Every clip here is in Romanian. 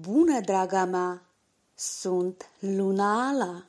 Bună, draga mea! Sunt Luna Ala!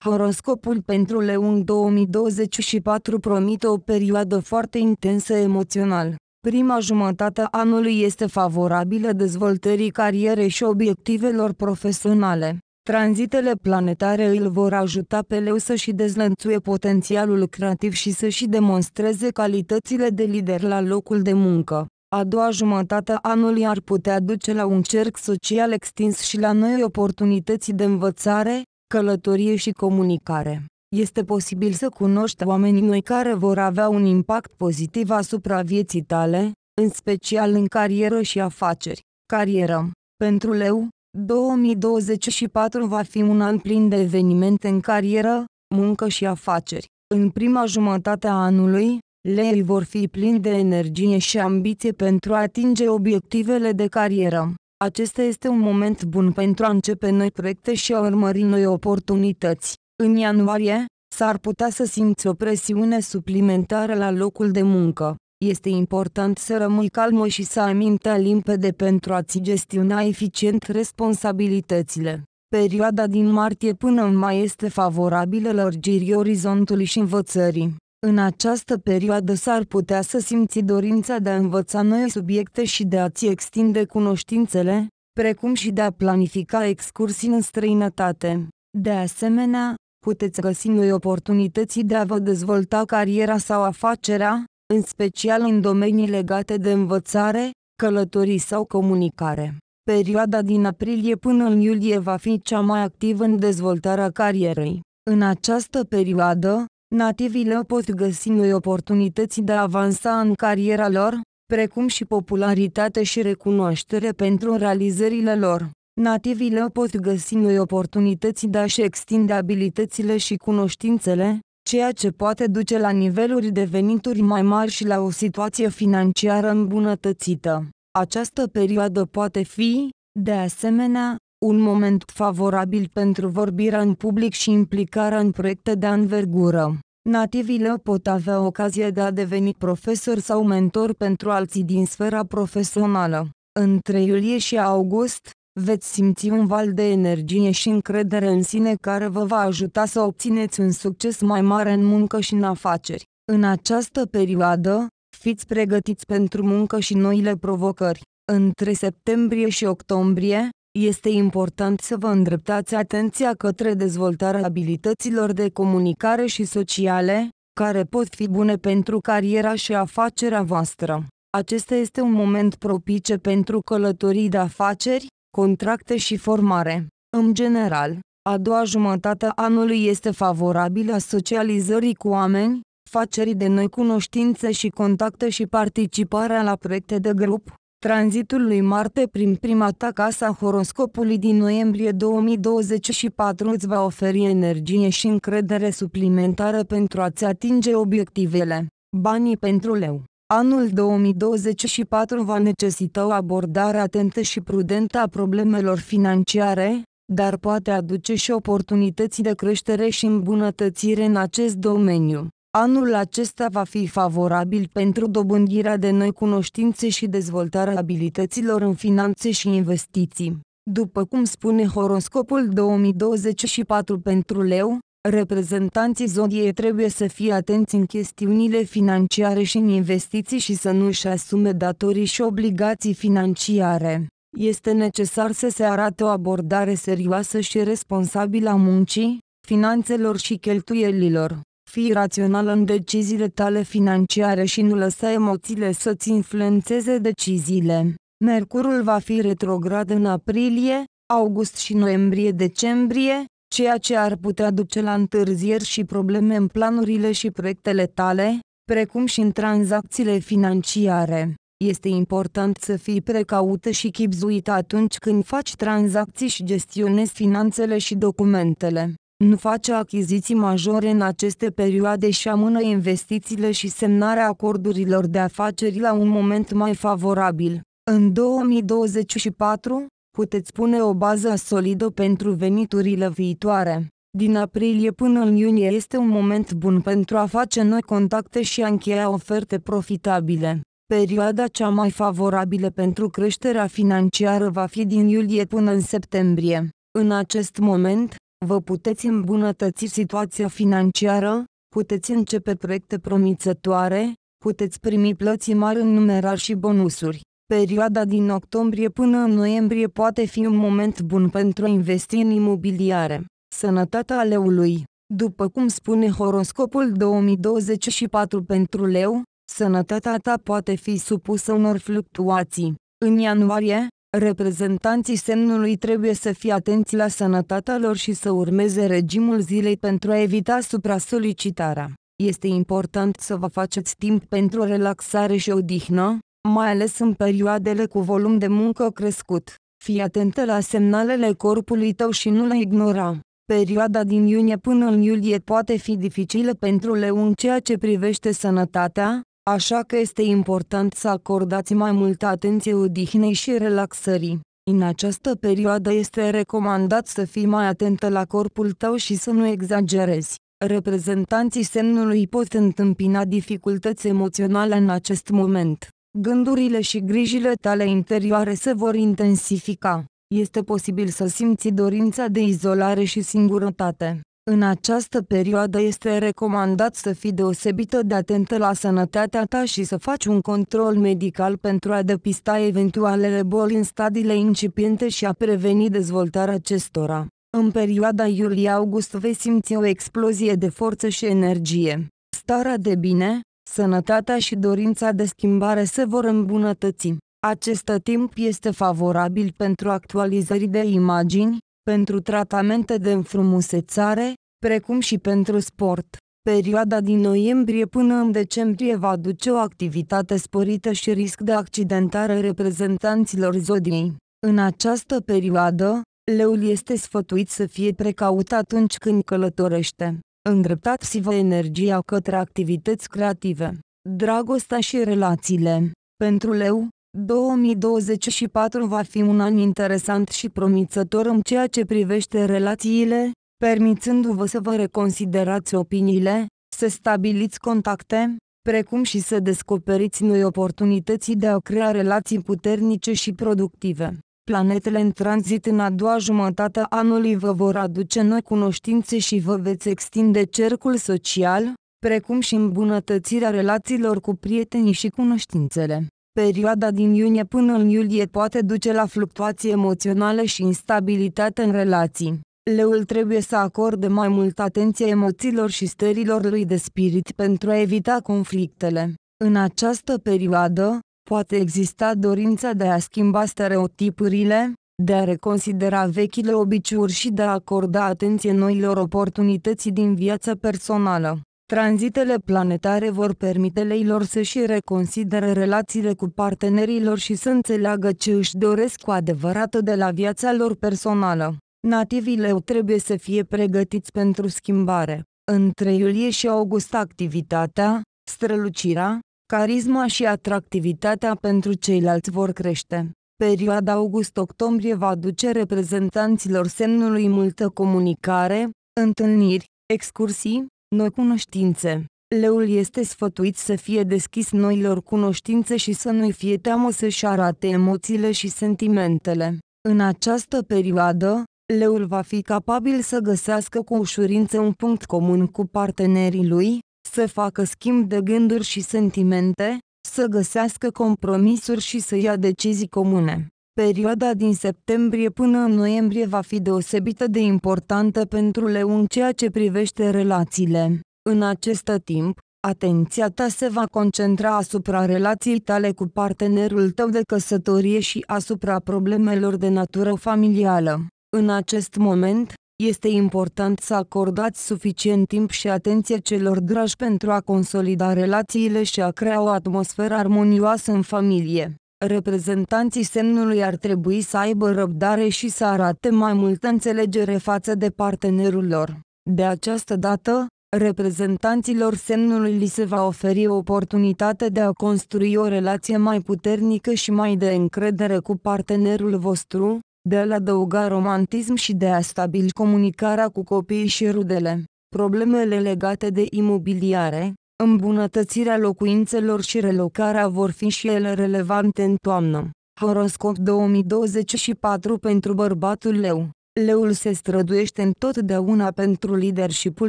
Horoscopul pentru Leung 2024 promite o perioadă foarte intensă emoțional. Prima jumătate a anului este favorabilă dezvoltării carierei și obiectivelor profesionale. Tranzitele planetare îl vor ajuta pe Leu să-și dezlănțuie potențialul creativ și să-și demonstreze calitățile de lider la locul de muncă. A doua jumătate a anului ar putea duce la un cerc social extins și la noi oportunități de învățare, călătorie și comunicare. Este posibil să cunoști oamenii noi care vor avea un impact pozitiv asupra vieții tale, în special în carieră și afaceri. Carieră. Pentru leu, 2024 va fi un an plin de evenimente în carieră, muncă și afaceri. În prima jumătate a anului, lei vor fi plini de energie și ambiție pentru a atinge obiectivele de carieră. Acesta este un moment bun pentru a începe noi proiecte și a urmări noi oportunități. În ianuarie, s-ar putea să simți o presiune suplimentară la locul de muncă. Este important să rămâi calmă și să ai mintea limpede pentru a-ți gestiona eficient responsabilitățile. Perioada din martie până în mai este favorabilă lărgirii orizontului și învățării. În această perioadă s-ar putea să simți dorința de a învăța noi subiecte și de a-ți extinde cunoștințele, precum și de a planifica excursii în străinătate. De asemenea, puteți găsi noi oportunității de a vă dezvolta cariera sau afacerea, în special în domenii legate de învățare, călătorii sau comunicare. Perioada din aprilie până în iulie va fi cea mai activă în dezvoltarea carierei. În această perioadă, nativii le pot găsi noi oportunități de a avansa în cariera lor, precum și popularitate și recunoaștere pentru realizările lor. Nativii le pot găsi noi oportunități de a-și extinde abilitățile și cunoștințele, ceea ce poate duce la niveluri de venituri mai mari și la o situație financiară îmbunătățită. Această perioadă poate fi, de asemenea, un moment favorabil pentru vorbirea în public și implicarea în proiecte de anvergură. Nativile pot avea ocazia de a deveni profesor sau mentor pentru alții din sfera profesională. Între iulie și august, veți simți un val de energie și încredere în sine care vă va ajuta să obțineți un succes mai mare în muncă și în afaceri. În această perioadă, fiți pregătiți pentru muncă și noile provocări. Între septembrie și octombrie, este important să vă îndreptați atenția către dezvoltarea abilităților de comunicare și sociale, care pot fi bune pentru cariera și afacerea voastră. Acesta este un moment propice pentru călătorii de afaceri, contracte și formare. În general, a doua jumătate a anului este favorabilă socializării cu oameni, facerii de noi cunoștințe și contacte și participarea la proiecte de grup. Tranzitul lui Marte prin prima ta casa horoscopului din noiembrie 2024 îți va oferi energie și încredere suplimentară pentru a-ți atinge obiectivele. Banii pentru leu Anul 2024 va necesita o abordare atentă și prudentă a problemelor financiare, dar poate aduce și oportunități de creștere și îmbunătățire în acest domeniu. Anul acesta va fi favorabil pentru dobândirea de noi cunoștințe și dezvoltarea abilităților în finanțe și investiții. După cum spune horoscopul 2024 pentru leu, reprezentanții zodiei trebuie să fie atenți în chestiunile financiare și în investiții și să nu își asume datorii și obligații financiare. Este necesar să se arate o abordare serioasă și responsabilă a muncii, finanțelor și cheltuielilor. Fii rațional în deciziile tale financiare și nu lăsa emoțiile să-ți influențeze deciziile. Mercurul va fi retrograd în aprilie, august și noiembrie-decembrie, ceea ce ar putea duce la întârzieri și probleme în planurile și proiectele tale, precum și în tranzacțiile financiare. Este important să fii precaută și chipzuită atunci când faci tranzacții și gestionezi finanțele și documentele. Nu face achiziții majore în aceste perioade și amână investițiile și semnarea acordurilor de afaceri la un moment mai favorabil. În 2024, puteți pune o bază solidă pentru veniturile viitoare. Din aprilie până în iunie este un moment bun pentru a face noi contacte și a încheia oferte profitabile. Perioada cea mai favorabilă pentru creșterea financiară va fi din iulie până în septembrie. În acest moment, vă puteți îmbunătăți situația financiară, puteți începe proiecte promițătoare, puteți primi plăți mari în numerar și bonusuri. Perioada din octombrie până în noiembrie poate fi un moment bun pentru a investi în imobiliare. Sănătatea leului După cum spune horoscopul 2024 pentru leu, sănătatea ta poate fi supusă unor fluctuații. În ianuarie, reprezentanții semnului trebuie să fie atenți la sănătatea lor și să urmeze regimul zilei pentru a evita supra-solicitarea. Este important să vă faceți timp pentru relaxare și odihnă, mai ales în perioadele cu volum de muncă crescut. Fii atentă la semnalele corpului tău și nu le ignora. Perioada din iunie până în iulie poate fi dificilă pentru leu în ceea ce privește sănătatea, așa că este important să acordați mai multă atenție odihnei și relaxării. În această perioadă este recomandat să fii mai atentă la corpul tău și să nu exagerezi. Reprezentanții semnului pot întâmpina dificultăți emoționale în acest moment gândurile și grijile tale interioare se vor intensifica. Este posibil să simți dorința de izolare și singurătate. În această perioadă este recomandat să fii deosebită de atentă la sănătatea ta și să faci un control medical pentru a depista eventualele boli în stadiile incipiente și a preveni dezvoltarea acestora. În perioada iulie-august vei simți o explozie de forță și energie. Starea de bine, sănătatea și dorința de schimbare se vor îmbunătăți. Acest timp este favorabil pentru actualizări de imagini, pentru tratamente de înfrumusețare, precum și pentru sport. Perioada din noiembrie până în decembrie va duce o activitate sporită și risc de accidentare reprezentanților zodiei. În această perioadă, leul este sfătuit să fie precaut atunci când călătorește. Îndreptați-vă energia către activități creative, dragostea și relațiile. Pentru leu, 2024 va fi un an interesant și promițător în ceea ce privește relațiile, permițându-vă să vă reconsiderați opiniile, să stabiliți contacte, precum și să descoperiți noi oportunități de a crea relații puternice și productive. Planetele în tranzit în a doua jumătate a anului vă vor aduce noi cunoștințe și vă veți extinde cercul social, precum și îmbunătățirea relațiilor cu prietenii și cunoștințele. Perioada din iunie până în iulie poate duce la fluctuații emoționale și instabilitate în relații. Leul trebuie să acorde mai multă atenție emoțiilor și stărilor lui de spirit pentru a evita conflictele. În această perioadă, Poate exista dorința de a schimba stereotipurile, de a reconsidera vechile obiceiuri și de a acorda atenție noilor oportunități din viața personală. Tranzitele planetare vor permite leilor să-și reconsidere relațiile cu partenerilor și să înțeleagă ce își doresc cu adevărat de la viața lor personală. Nativii leu trebuie să fie pregătiți pentru schimbare. Între iulie și august activitatea, strălucirea, Carisma și atractivitatea pentru ceilalți vor crește. Perioada august-octombrie va duce reprezentanților semnului multă comunicare, întâlniri, excursii, noi cunoștințe. Leul este sfătuit să fie deschis noilor cunoștințe și să nu-i fie teamă să-și arate emoțiile și sentimentele. În această perioadă, leul va fi capabil să găsească cu ușurință un punct comun cu partenerii lui, să facă schimb de gânduri și sentimente, să găsească compromisuri și să ia decizii comune. Perioada din septembrie până în noiembrie va fi deosebită de importantă pentru leu în ceea ce privește relațiile. În acest timp, atenția ta se va concentra asupra relației tale cu partenerul tău de căsătorie și asupra problemelor de natură familială. În acest moment, este important să acordați suficient timp și atenție celor dragi pentru a consolida relațiile și a crea o atmosferă armonioasă în familie. Reprezentanții semnului ar trebui să aibă răbdare și să arate mai multă înțelegere față de partenerul lor. De această dată, reprezentanților semnului li se va oferi oportunitate de a construi o relație mai puternică și mai de încredere cu partenerul vostru, de a l adăuga romantism și de a stabili comunicarea cu copiii și rudele, problemele legate de imobiliare, îmbunătățirea locuințelor și relocarea vor fi și ele relevante în toamnă. Horoscop 2024 pentru bărbatul leu Leul se străduiește întotdeauna pentru leadership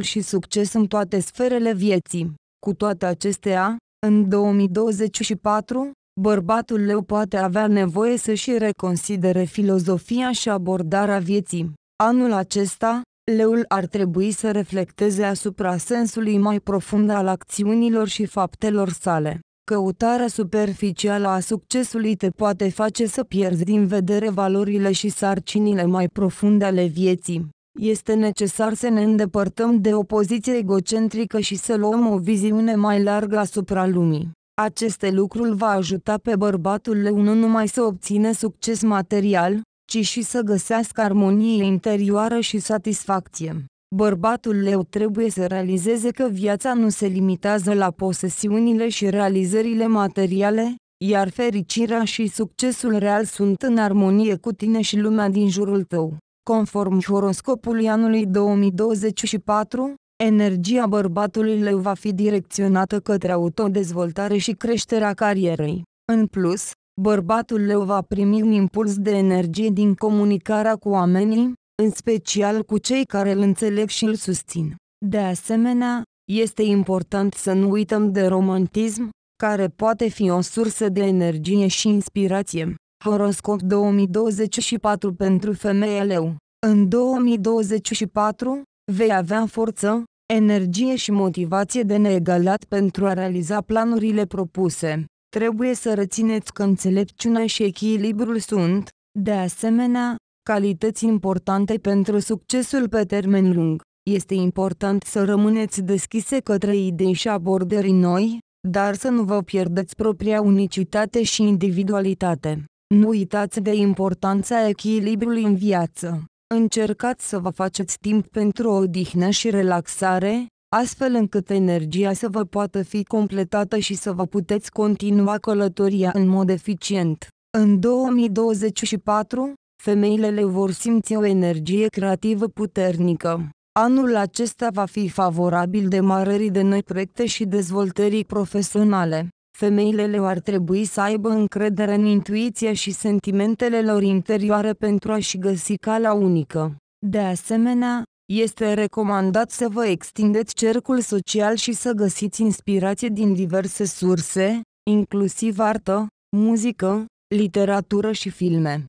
și succes în toate sferele vieții. Cu toate acestea, în 2024, bărbatul leu poate avea nevoie să-și reconsidere filozofia și abordarea vieții. Anul acesta, leul ar trebui să reflecteze asupra sensului mai profund al acțiunilor și faptelor sale. Căutarea superficială a succesului te poate face să pierzi din vedere valorile și sarcinile mai profunde ale vieții. Este necesar să ne îndepărtăm de o poziție egocentrică și să luăm o viziune mai largă asupra lumii. Aceste lucruri va ajuta pe bărbatul leu nu numai să obțină succes material, ci și să găsească armonie interioară și satisfacție. Bărbatul leu trebuie să realizeze că viața nu se limitează la posesiunile și realizările materiale, iar fericirea și succesul real sunt în armonie cu tine și lumea din jurul tău. Conform horoscopului anului 2024, Energia bărbatului leu va fi direcționată către autodezvoltare și creșterea carierei. În plus, bărbatul leu va primi un impuls de energie din comunicarea cu oamenii, în special cu cei care îl înțeleg și îl susțin. De asemenea, este important să nu uităm de romantism, care poate fi o sursă de energie și inspirație. Horoscop 2024 pentru femeie leu În 2024, vei avea forță, energie și motivație de neegalat pentru a realiza planurile propuse. Trebuie să rețineți că înțelepciunea și echilibrul sunt, de asemenea, calități importante pentru succesul pe termen lung. Este important să rămâneți deschise către idei și abordări noi, dar să nu vă pierdeți propria unicitate și individualitate. Nu uitați de importanța echilibrului în viață. Încercați să vă faceți timp pentru o odihnă și relaxare, astfel încât energia să vă poată fi completată și să vă puteți continua călătoria în mod eficient. În 2024, femeile le vor simți o energie creativă puternică. Anul acesta va fi favorabil demarării de noi proiecte și dezvoltării profesionale femeile le ar trebui să aibă încredere în intuiție și sentimentele lor interioare pentru a-și găsi calea unică. De asemenea, este recomandat să vă extindeți cercul social și să găsiți inspirație din diverse surse, inclusiv artă, muzică, literatură și filme.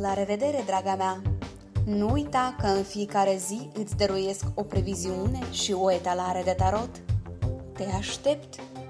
La revedere, draga mea! Nu uita că în fiecare zi îți dăruiesc o previziune și o etalare de tarot. Te aștept!